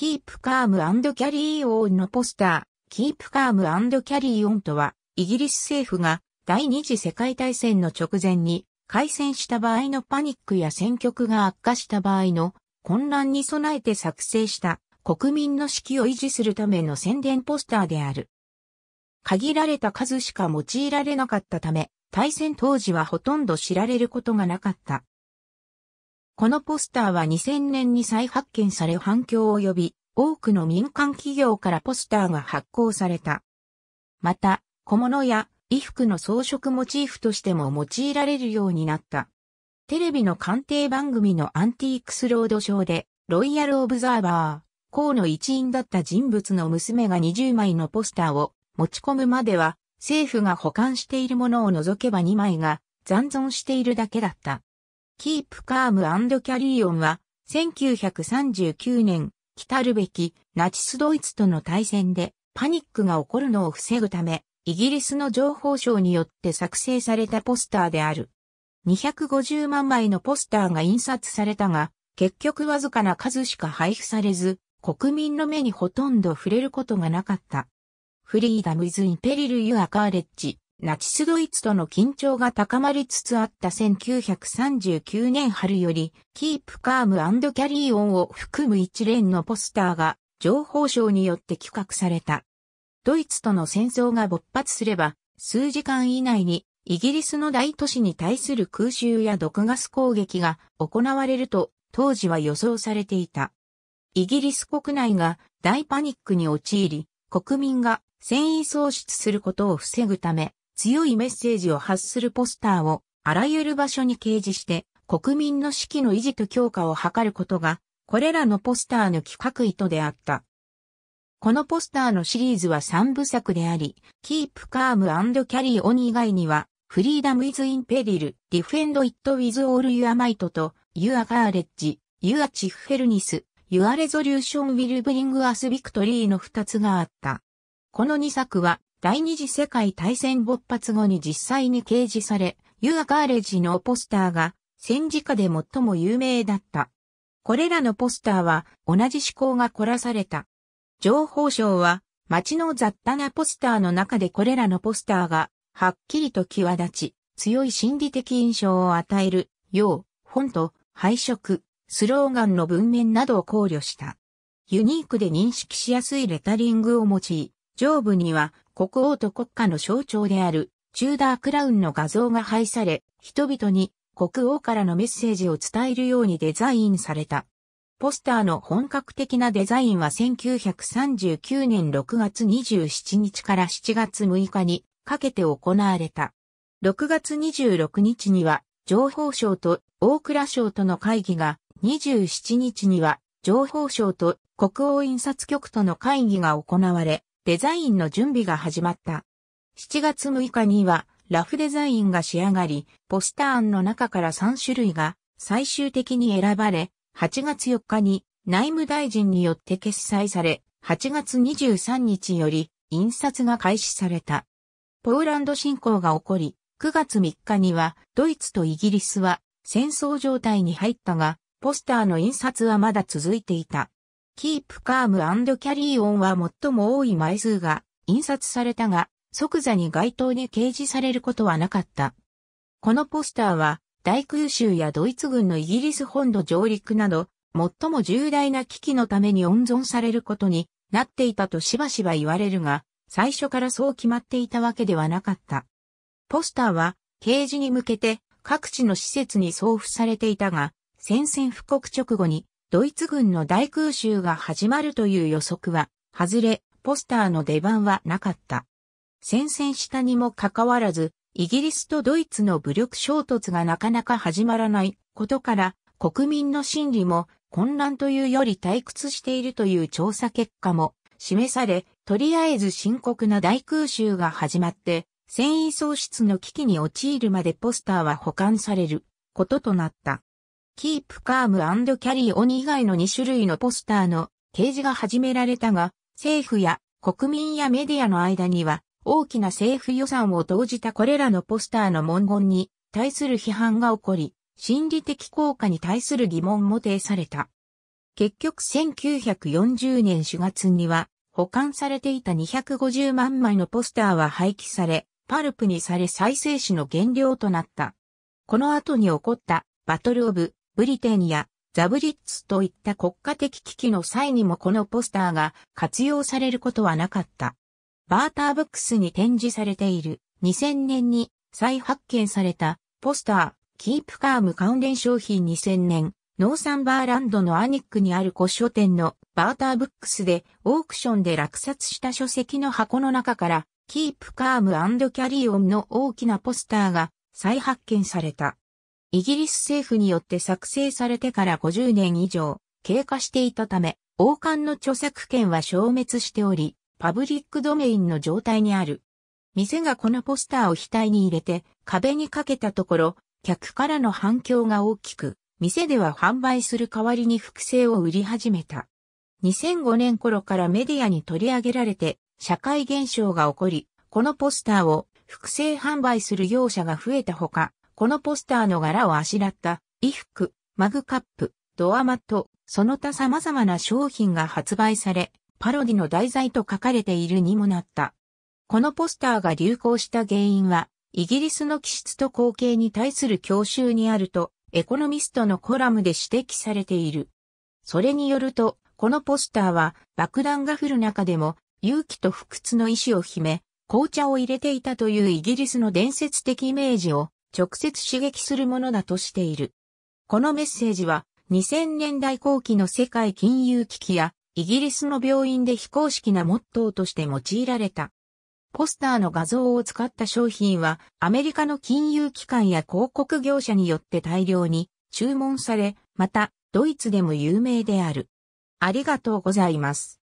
Keep Calm and Carry On のポスター、Keep Calm and Carry On とは、イギリス政府が第二次世界大戦の直前に、開戦した場合のパニックや戦局が悪化した場合の混乱に備えて作成した国民の士気を維持するための宣伝ポスターである。限られた数しか用いられなかったため、大戦当時はほとんど知られることがなかった。このポスターは2000年に再発見され反響を呼び、多くの民間企業からポスターが発行された。また、小物や衣服の装飾モチーフとしても用いられるようになった。テレビの鑑定番組のアンティークスロードショーで、ロイヤル・オブザーバー、校の一員だった人物の娘が20枚のポスターを持ち込むまでは、政府が保管しているものを除けば2枚が残存しているだけだった。Keep Calm and Carry On は、1939年、来るべきナチスドイツとの対戦でパニックが起こるのを防ぐため、イギリスの情報省によって作成されたポスターである。250万枚のポスターが印刷されたが、結局わずかな数しか配布されず、国民の目にほとんど触れることがなかった。フリーダムズ・インペリル・ユア・カーレッジ。ナチスドイツとの緊張が高まりつつあった1939年春より、キープカームキャリーオンを含む一連のポスターが、情報省によって企画された。ドイツとの戦争が勃発すれば、数時間以内に、イギリスの大都市に対する空襲や毒ガス攻撃が行われると、当時は予想されていた。イギリス国内が大パニックに陥り、国民が戦意喪失することを防ぐため、強いメッセージを発するポスターをあらゆる場所に掲示して国民の士気の維持と強化を図ることがこれらのポスターの企画意図であった。このポスターのシリーズは3部作であり、Keep Calm and Carry On 以外には、Freedom is i m Peril, a Defend It with All Your Might と Your Courage, Your c h i f f e l n e s s Your Resolution Will Bring Us Victory の2つがあった。この2作は第二次世界大戦勃発後に実際に掲示され、ユア・ガーレジのポスターが戦時下で最も有名だった。これらのポスターは同じ思考が凝らされた。情報省は街の雑多なポスターの中でこれらのポスターがはっきりと際立ち、強い心理的印象を与えるよう、本と、配色、スローガンの文面などを考慮した。ユニークで認識しやすいレタリングを用い、上部には国王と国家の象徴であるチューダークラウンの画像が配され、人々に国王からのメッセージを伝えるようにデザインされた。ポスターの本格的なデザインは1939年6月27日から7月6日にかけて行われた。6月26日には情報省と大蔵省との会議が、27日には情報省と国王印刷局との会議が行われ、デザインの準備が始まった。7月6日には、ラフデザインが仕上がり、ポスター案の中から3種類が最終的に選ばれ、8月4日に内務大臣によって決裁され、8月23日より印刷が開始された。ポーランド侵攻が起こり、9月3日にはドイツとイギリスは戦争状態に入ったが、ポスターの印刷はまだ続いていた。Keep Calm and Carry On は最も多い枚数が印刷されたが、即座に街頭に掲示されることはなかった。このポスターは、大空襲やドイツ軍のイギリス本土上陸など、最も重大な危機のために温存されることになっていたとしばしば言われるが、最初からそう決まっていたわけではなかった。ポスターは、掲示に向けて各地の施設に送付されていたが、宣戦布告直後にドイツ軍の大空襲が始まるという予測は、外れ、ポスターの出番はなかった。戦線下にもかかわらず、イギリスとドイツの武力衝突がなかなか始まらないことから、国民の心理も混乱というより退屈しているという調査結果も示され、とりあえず深刻な大空襲が始まって、繊維喪失の危機に陥るまでポスターは保管されることとなった。キープカームキャリーオン以外の2種類のポスターの掲示が始められたが、政府や国民やメディアの間には大きな政府予算を投じたこれらのポスターの文言に対する批判が起こり、心理的効果に対する疑問も呈された。結局1940年4月には保管されていた250万枚のポスターは廃棄され、パルプにされ再生紙の原料となった。この後に起こったバトルオブブリテンやザブリッツといった国家的危機の際にもこのポスターが活用されることはなかった。バーターブックスに展示されている2000年に再発見されたポスター、キープカーム関連商品2000年、ノーサンバーランドのアニックにある古書店のバーターブックスでオークションで落札した書籍の箱の中からキープカームキャリーオンの大きなポスターが再発見された。イギリス政府によって作成されてから50年以上経過していたため、王冠の著作権は消滅しており、パブリックドメインの状態にある。店がこのポスターを額に入れて壁にかけたところ、客からの反響が大きく、店では販売する代わりに複製を売り始めた。2005年頃からメディアに取り上げられて、社会現象が起こり、このポスターを複製販売する業者が増えたほか、このポスターの柄をあしらった衣服、マグカップ、ドアマット、その他様々な商品が発売され、パロディの題材と書かれているにもなった。このポスターが流行した原因は、イギリスの気質と光景に対する教習にあると、エコノミストのコラムで指摘されている。それによると、このポスターは爆弾が降る中でも勇気と不屈の意志を秘め、紅茶を入れていたというイギリスの伝説的イメージを直接刺激するものだとしている。このメッセージは2000年代後期の世界金融危機やイギリスの病院で非公式なモットーとして用いられた。ポスターの画像を使った商品はアメリカの金融機関や広告業者によって大量に注文され、またドイツでも有名である。ありがとうございます。